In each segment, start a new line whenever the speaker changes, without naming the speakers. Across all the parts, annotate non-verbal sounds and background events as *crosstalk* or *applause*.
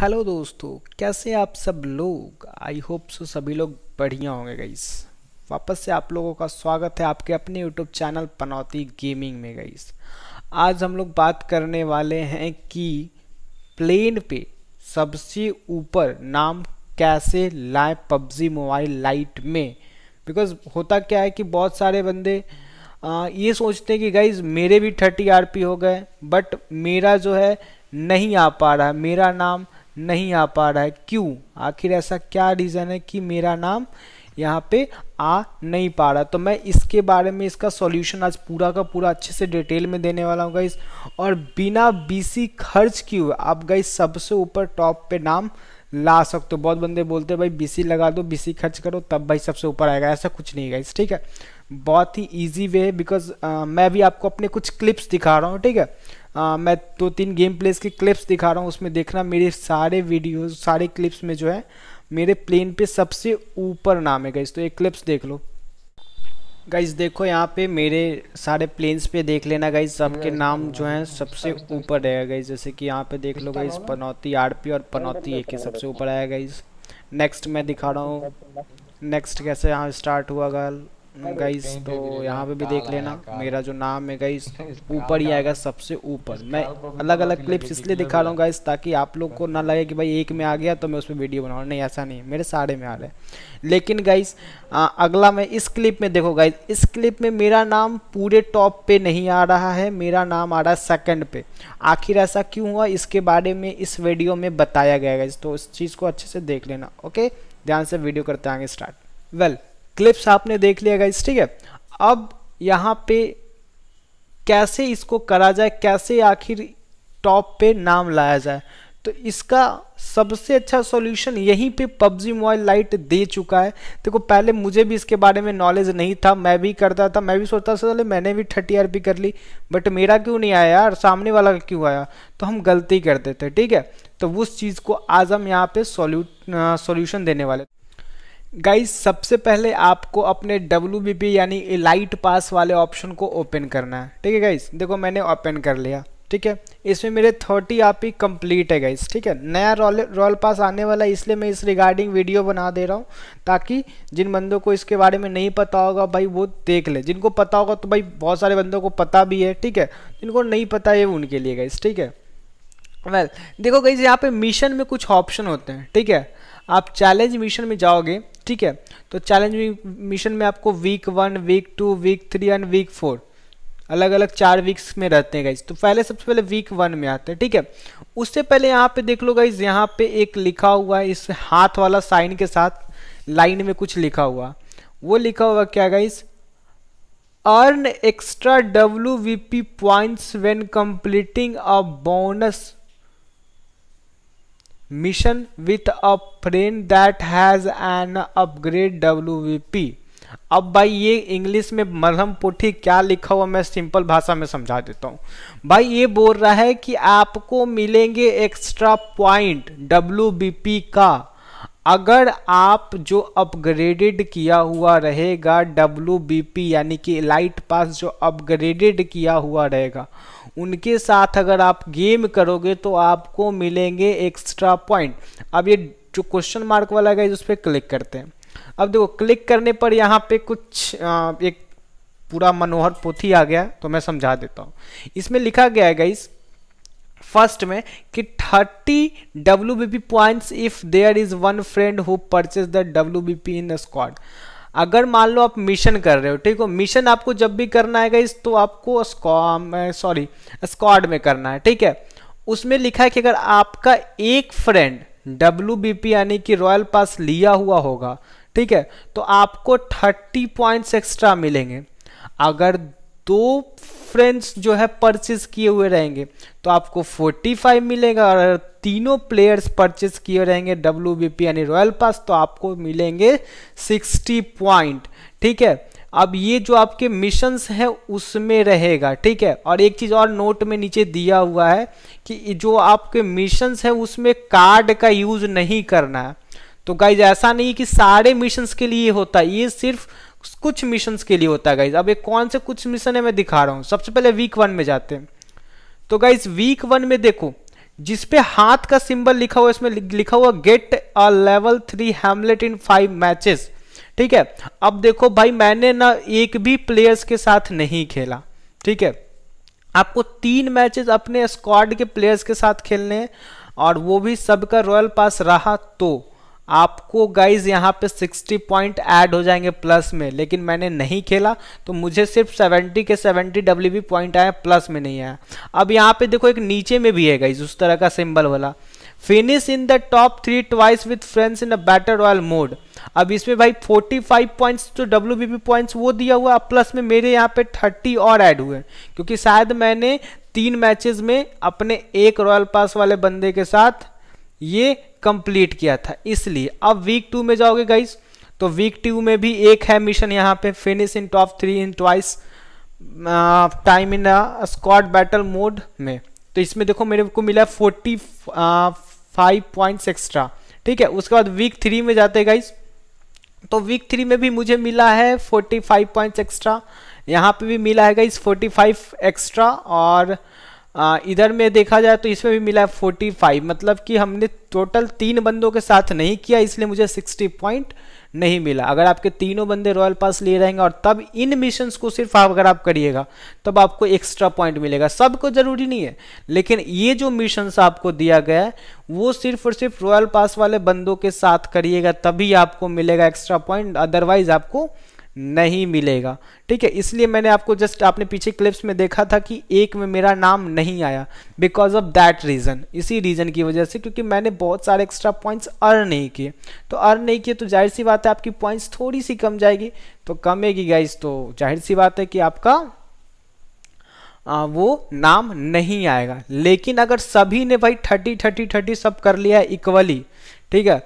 hello दोस्तों कैसे आप सब लोग आई होप सो सभी लोग बढ़िया होंगे गईस वापस से आप लोगों का स्वागत है आपके अपने यूट्यूब चैनल पनौती गेमिंग में गईस आज हम लोग बात करने वाले हैं कि प्लेन पे सबसे ऊपर नाम कैसे लाएं पबजी मोबाइल लाइट में बिकॉज होता क्या है कि बहुत सारे बंदे आ, ये सोचते हैं कि गाइज मेरे भी थर्टी आर हो गए बट मेरा जो है नहीं आ पा रहा मेरा नाम नहीं आ पा रहा है क्यों आखिर ऐसा क्या रीज़न है कि मेरा नाम यहाँ पे आ नहीं पा रहा तो मैं इसके बारे में इसका सॉल्यूशन आज पूरा का पूरा अच्छे से डिटेल में देने वाला हूँ गाइस और बिना बीसी खर्च किए हुए आप गाइस सबसे ऊपर टॉप पे नाम ला सकते हो बहुत बंदे बोलते हैं भाई बीसी लगा दो बीसी खर्च करो तब भाई सबसे ऊपर आएगा ऐसा कुछ नहीं गाइस ठीक है बहुत ही ईजी वे है बिकॉज मैं भी आपको अपने कुछ क्लिप्स दिखा रहा हूँ ठीक है आ, मैं दो तो तीन गेम प्लेस के क्लिप्स दिखा रहा हूँ उसमें देखना मेरे सारे वीडियोज सारे क्लिप्स में जो है मेरे प्लेन पे सबसे ऊपर नाम है गाइज तो एक क्लिप्स देख लो गाइज देखो यहाँ पे मेरे सारे प्लेन्स पे देख लेना गाइज सबके नाम तो जो हैं सबसे ऊपर रहेगा गाइज जैसे कि यहाँ पे देख लो गाइज पनौती आरपी और पनौती एक ही सबसे ऊपर आया गाइज नेक्स्ट मैं दिखा रहा हूँ नेक्स्ट कैसे यहाँ स्टार्ट हुआ गल गाइस तो यहाँ पे भी देख लेना मेरा जो नाम है गाइस *laughs* ऊपर ही आएगा सबसे ऊपर मैं अलग अलग क्लिप्स इसलिए दिखा रहा हूँ गाइस ताकि आप लोग को ना लगे कि भाई एक में आ गया तो मैं उस पर वीडियो बनाऊँ नहीं ऐसा नहीं मेरे सारे में आ रहा है लेकिन गाइस अगला मैं इस क्लिप में देखो गाइस इस क्लिप में मेरा नाम पूरे टॉप पे नहीं आ रहा है मेरा नाम आ रहा है सेकेंड पे आखिर ऐसा क्यों हुआ इसके बारे में इस वीडियो में बताया गया गाइस तो इस चीज़ को अच्छे से देख लेना ओके ध्यान से वीडियो करते आगे स्टार्ट वेल well, क्लिप्स आपने देख लिया गाइस ठीक है अब यहाँ पे कैसे इसको करा जाए कैसे आखिर टॉप पे नाम लाया जाए तो इसका सबसे अच्छा सॉल्यूशन यहीं पे पबजी मोबाइल लाइट दे चुका है देखो पहले मुझे भी इसके बारे में नॉलेज नहीं था मैं भी करता था मैं भी सोचता था चले मैंने भी थर्टी आर कर ली बट मेरा क्यों नहीं आया यार सामने वाला क्यों आया तो हम गलती करते थे ठीक है तो उस चीज़ को आज हम यहाँ पे सोल्यू सोल्यूशन देने वाले गाइस सबसे पहले आपको अपने डब्ल्यू यानी लाइट पास वाले ऑप्शन को ओपन करना है ठीक है गाइस देखो मैंने ओपन कर लिया ठीक है इसमें मेरे थर्टी आप ही कम्प्लीट है गाइस ठीक है नया रॉल रॉयल पास आने वाला है इसलिए मैं इस रिगार्डिंग वीडियो बना दे रहा हूँ ताकि जिन बंदों को इसके बारे में नहीं पता होगा भाई वो देख ले जिनको पता होगा तो भाई बहुत सारे बंदों को पता भी है ठीक है जिनको नहीं पता है उनके लिए गाइस ठीक है वेल देखो गाइस यहाँ पे मिशन में कुछ ऑप्शन होते हैं ठीक है आप चैलेंज मिशन में जाओगे ठीक है तो चैलेंज मिशन में आपको week one week two week three and week four अलग अलग चार वीक्स में रहते हैं गाइज तो पहले सबसे पहले वीक वन में आते हैं ठीक है उससे पहले यहाँ पे देख लो गाइज यहाँ पे एक लिखा हुआ है इस हाथ वाला साइन के साथ लाइन में कुछ लिखा हुआ वो लिखा हुआ क्या guys earn extra W V P points when completing a bonus mission with a friend that has an upgrade WVP अब भाई ये इंग्लिश में मरहम पुठी क्या लिखा हुआ मैं सिंपल भाषा में समझा देता हूँ भाई ये बोल रहा है कि आपको मिलेंगे एक्स्ट्रा पॉइंट डब्ल्यू का अगर आप जो अपग्रेडेड किया हुआ रहेगा डब्ल्यू यानी कि लाइट पास जो अपग्रेडेड किया हुआ रहेगा उनके साथ अगर आप गेम करोगे तो आपको मिलेंगे एक्स्ट्रा पॉइंट अब ये जो क्वेश्चन मार्क वाला है उस पर क्लिक करते हैं अब देखो क्लिक करने पर यहाँ पे कुछ आ, एक पूरा मनोहर पोथी आ गया तो मैं समझा देता हूँ इसमें लिखा गया है गाइस फर्स्ट में कि 30 W B P points if there is one friend who purchase the W B P in squad अगर मान लो आप मिशन कर रहे हो ठीक हो मिशन आपको जब भी करना है इस तो आपको सॉरी स्क्वाड में करना है ठीक है उसमें लिखा है कि अगर आपका एक फ्रेंड डब्ल्यू यानी कि रॉयल पास लिया हुआ होगा ठीक है तो आपको थर्टी पॉइंट्स एक्स्ट्रा मिलेंगे अगर दो फ्रेंड्स जो है परचेज किए हुए रहेंगे तो आपको 45 मिलेगा और तीनों प्लेयर्स परचेज किए रहेंगे डब्ल्यू बी पी यानी रॉयल पास तो आपको मिलेंगे 60 पॉइंट ठीक है अब ये जो आपके मिशंस है उसमें रहेगा ठीक है और एक चीज़ और नोट में नीचे दिया हुआ है कि जो आपके मिशंस है उसमें कार्ड का यूज नहीं करना है तो गाइज ऐसा नहीं कि सारे मिशंस के लिए होता है ये सिर्फ कुछ मिशन के लिए होता है गाइज अब ये कौन से कुछ मिशन है मैं दिखा रहा हूँ सबसे पहले वीक वन में जाते हैं तो गाइज वीक वन में देखो जिसपे हाथ का सिंबल लिखा हुआ इसमें लिखा हुआ गेट अ लेवल थ्री हेमलेट इन फाइव मैचेस ठीक है अब देखो भाई मैंने ना एक भी प्लेयर्स के साथ नहीं खेला ठीक है आपको तीन मैचेस अपने स्क्वाड के प्लेयर्स के साथ खेलने हैं और वो भी सबका रॉयल पास रहा तो आपको गाइज यहाँ पे 60 पॉइंट ऐड हो जाएंगे प्लस में लेकिन मैंने नहीं खेला तो मुझे सिर्फ 70 के 70 डब्ल्यू पॉइंट आया प्लस में नहीं आया अब यहाँ पे देखो एक नीचे में भी है गाइज उस तरह का सिंबल वाला finish in the top three twice with friends in a battle royale mode अब इसमें भाई 45 पॉइंट्स जो डब्ल्यू पॉइंट्स वो दिया हुआ प्लस में मेरे यहाँ पे 30 और ऐड हुए क्योंकि शायद मैंने तीन मैचेस में अपने एक रॉयल पास वाले बंदे के साथ ये कंप्लीट किया था इसलिए अब वीक टू में जाओगे गाइज तो वीक टू में भी एक है मिशन यहाँ पे finish in top three in twice time in squad battle mode में तो इसमें देखो मेरे को मिला फोर्टी फाइव पॉइंट्स एक्स्ट्रा ठीक है उसके बाद वीक थ्री में जाते गाइज तो वीक थ्री में भी मुझे मिला है फोर्टी फाइव पॉइंट्स एक्स्ट्रा यहाँ पे भी मिला है गाइज फोर्टी फाइव एक्स्ट्रा और आ, इधर में देखा जाए तो इसमें भी मिला है फोर्टी फाइव मतलब कि हमने टोटल तीन बंदों के साथ नहीं किया इसलिए मुझे सिक्सटी पॉइंट नहीं मिला अगर आपके तीनों बंदे रॉयल पास लिए रहेंगे और तब इन मिशंस को सिर्फ आप अगर आप करिएगा तब आपको एक्स्ट्रा पॉइंट मिलेगा सबको ज़रूरी नहीं है लेकिन ये जो मिशंस आपको दिया गया है वो सिर्फ और सिर्फ रॉयल पास वाले बंदों के साथ करिएगा तभी आपको मिलेगा एक्स्ट्रा पॉइंट अदरवाइज आपको नहीं मिलेगा ठीक है इसलिए मैंने आपको जस्ट आपने पीछे क्लिप्स में देखा था कि एक में मेरा नाम नहीं आया बिकॉज ऑफ दैट रीज़न इसी रीज़न की वजह से क्योंकि मैंने बहुत सारे एक्स्ट्रा पॉइंट्स अर्न नहीं किए तो अर्न नहीं किए तो जाहिर सी बात है आपकी पॉइंट्स थोड़ी सी कम जाएगी तो कमेगी गाइज तो जाहिर सी बात है कि आपका आ, वो नाम नहीं आएगा लेकिन अगर सभी ने भाई थर्टी थर्टी थर्टी सब कर लिया इक्वली ठीक है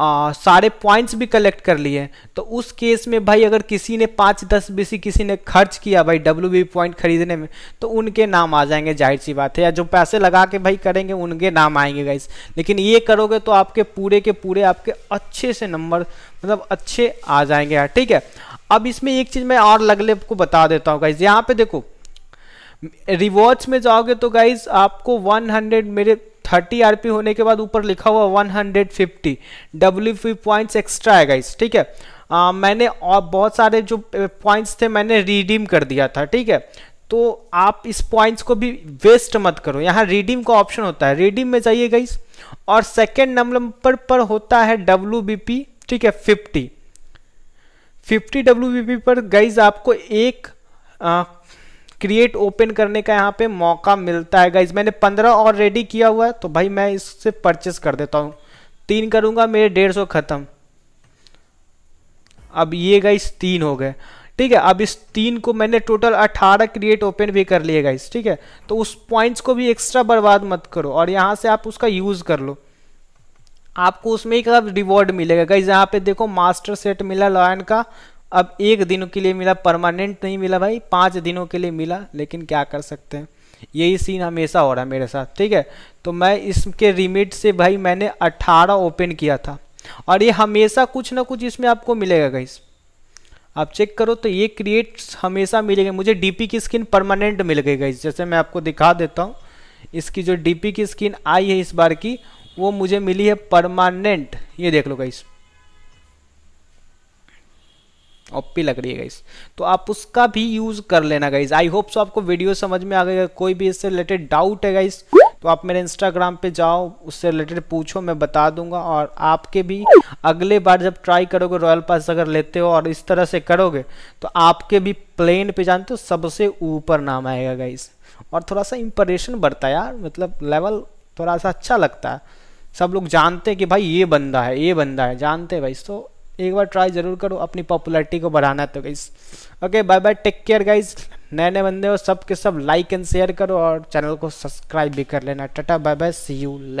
आ, सारे पॉइंट्स भी कलेक्ट कर लिए तो उस केस में भाई अगर किसी ने पाँच दस बीस किसी ने खर्च किया भाई डब्ल्यू बी पॉइंट खरीदने में तो उनके नाम आ जाएंगे जाहिर सी बात है या जो पैसे लगा के भाई करेंगे उनके नाम आएंगे गाइस लेकिन ये करोगे तो आपके पूरे के पूरे आपके अच्छे से नंबर मतलब अच्छे आ जाएंगे यार ठीक है अब इसमें एक चीज़ मैं और लगले आपको बता देता हूँ गाइज यहाँ पर देखो रिवॉर्ड्स में जाओगे तो गाइज आपको वन मेरे थर्टी आर होने के बाद ऊपर लिखा हुआ one hundred fifty W P points extra आएगा इस ठीक है आ, मैंने और बहुत सारे जो पॉइंट्स थे मैंने रिडीम कर दिया था ठीक है तो आप इस पॉइंट्स को भी वेस्ट मत करो यहाँ रिडीम का ऑप्शन होता है रिडीम में जाइए गाइस और सेकेंड नंबर पर होता है डब्ल्यू ठीक है फिफ्टी फिफ्टी डब्ल्यू पर गाइज आपको एक आ, क्रिएट ओपन करने का यहाँ पे मौका मिलता है गाइज मैंने पंद्रह ऑलरेडी किया हुआ है तो भाई मैं इससे परचेस कर देता हूँ तीन करूँगा मेरे डेढ़ सौ ख़त्म अब ये गाइस तीन हो गए ठीक है अब इस तीन को मैंने टोटल 18 क्रिएट ओपन भी कर लिए गाइस ठीक है तो उस पॉइंट्स को भी एक्स्ट्रा बर्बाद मत करो और यहाँ से आप उसका यूज़ कर लो आपको उसमें एक रिवॉर्ड मिलेगा गाइज यहाँ पे देखो मास्टर सेट मिला लॉयन का अब एक दिन के लिए मिला परमानेंट नहीं मिला भाई पाँच दिनों के लिए मिला लेकिन क्या कर सकते हैं यही सीन हमेशा हो रहा है मेरे साथ ठीक है तो मैं इसके रिमिट से भाई मैंने 18 ओपन किया था और ये हमेशा कुछ ना कुछ इसमें आपको मिलेगा गाइस आप चेक करो तो ये क्रिएट्स हमेशा मिलेगा मुझे डीपी की स्किन परमानेंट मिल गई गई जैसे मैं आपको दिखा देता हूँ इसकी जो डीपी की स्किन आई है इस बार की वो मुझे मिली है परमानेंट ये देख लो गाइस ओपी लग रही है गाइज तो आप उसका भी यूज़ कर लेना गाइज आई होप सो आपको वीडियो समझ में आ गएगा कोई भी इससे रिलेटेड डाउट है गाइज तो आप मेरे इंस्टाग्राम पे जाओ उससे रिलेटेड पूछो मैं बता दूंगा और आपके भी अगले बार जब ट्राई करोगे रॉयल पास अगर लेते हो और इस तरह से करोगे तो आपके भी प्लेन पे जानते हो तो सबसे ऊपर नाम आएगा गाइज और थोड़ा सा इंप्रेशन बढ़ता है यार मतलब लेवल थोड़ा सा अच्छा लगता है सब लोग जानते हैं कि भाई ये बंदा है ये बंदा है जानते हैं भाई तो एक बार ट्राई ज़रूर करो अपनी पॉपुलरिटी को बढ़ाना तो guys okay bye bye take care guys नए नए बंदे हो सब के सब लाइक एंड शेयर करो और चैनल को सब्सक्राइब भी कर लेना tata bye bye see you